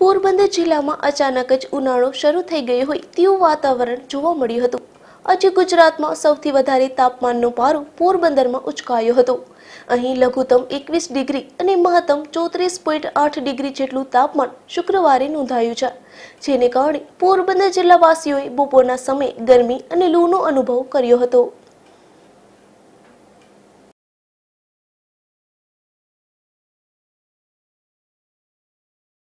પોરબંદર જિલ્લામાં અચાનક જ ઉનાળો શરૂ થઈ ગયો હોય તેવું વાતાવરણ જોવા મળ્યું હતું આજે ગુજરાતમાં સૌથી વધારે તાપમાનનો પારો પોરબંદરમાં ઉચકાયો હતો અહીં લઘુત્તમ એકવીસ ડિગ્રી અને મહત્તમ ચોત્રીસ પોઈન્ટ આઠ ડિગ્રી જેટલું તાપમાન શુક્રવારે નોંધાયું છે જેને કારણે પોરબંદર જિલ્લાવાસીઓએ બપોરના સમયે ગરમી અને લૂનો અનુભવ કર્યો હતો